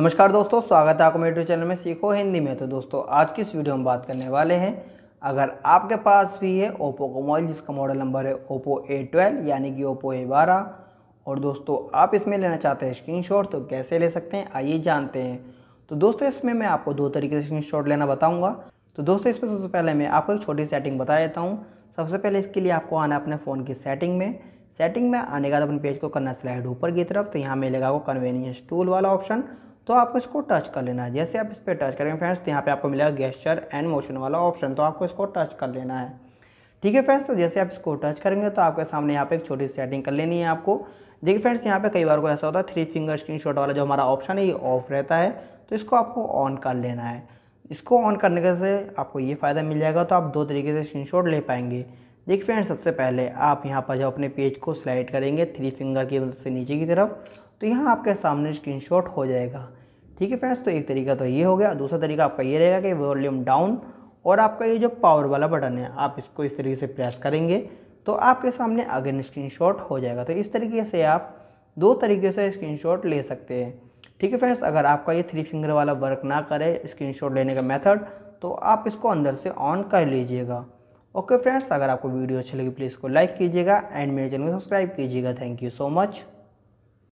नमस्कार दोस्तों स्वागत है आपको मेरे यूट्यूब चैनल में सीखो हिंदी में तो दोस्तों आज की इस वीडियो में बात करने वाले हैं अगर आपके पास भी है ओप्पो का मोबाइल जिसका मॉडल नंबर है ओप्पो ए ट्वेल्व यानी कि ओप्पो ए बारह और दोस्तों आप इसमें लेना चाहते हैं स्क्रीन तो कैसे ले सकते हैं आइए जानते हैं तो दोस्तों इसमें मैं आपको दो तरीके से स्क्रीन लेना बताऊँगा तो दोस्तों इसमें सबसे पहले मैं आपको एक छोटी सेटिंग बता देता हूँ सबसे पहले इसके लिए आपको आना अपने फ़ोन की सेटिंग में सेटिंग में आने के बाद अपने पेज को करना स्लाइड ऊपर की तरफ तो यहाँ मिलेगा आपको कन्वीनियंस टूल वाला ऑप्शन तो आपको इसको टच कर लेना है जैसे आप इस पर टच करेंगे फ्रेंड्स तो यहाँ पे आपको मिलेगा गेस्चर एंड मोशन वाला ऑप्शन तो आपको इसको टच कर लेना है ठीक है फ्रेंड्स तो जैसे आप इसको टच करेंगे तो आपके सामने यहाँ पे एक छोटी सेटिंग कर लेनी है आपको देखिए फ्रेंड्स यहाँ पे कई बार को ऐसा होता है थ्री फिंगर शॉट वाला जो हमारा ऑप्शन है ये ऑफ रहता है तो इसको आपको ऑन कर लेना है इसको ऑन करने के से आपको ये फ़ायदा मिल जाएगा तो आप दो तरीके से शॉट ले पाएंगे देखिए फ्रेंड्स सबसे पहले आप यहाँ पर जो अपने पेज को स्लाइड करेंगे थ्री फिंगर की मदद से नीचे की तरफ तो यहाँ आपके सामने स्क्रीनशॉट हो जाएगा ठीक है फ्रेंड्स तो एक तरीका तो ये हो गया दूसरा तरीका आपका ये रहेगा कि वॉल्यूम डाउन और आपका ये जो पावर वाला बटन है आप इसको इस तरीके से प्रेस करेंगे तो आपके सामने अगेन शॉट हो जाएगा तो इस तरीके से आप दो तरीके से शॉट ले सकते हैं ठीक है फ्रेंड्स अगर आपका ये थ्री फिंगर वाला वर्क ना करे शॉट लेने का मेथड तो आप इसको अंदर से ऑन कर लीजिएगा ओके फ्रेंड्स अगर आपको वीडियो अच्छी लगी प्लीज़ इसको लाइक कीजिएगा एंड मेरे चैनल को सब्सक्राइब कीजिएगा थैंक यू सो मच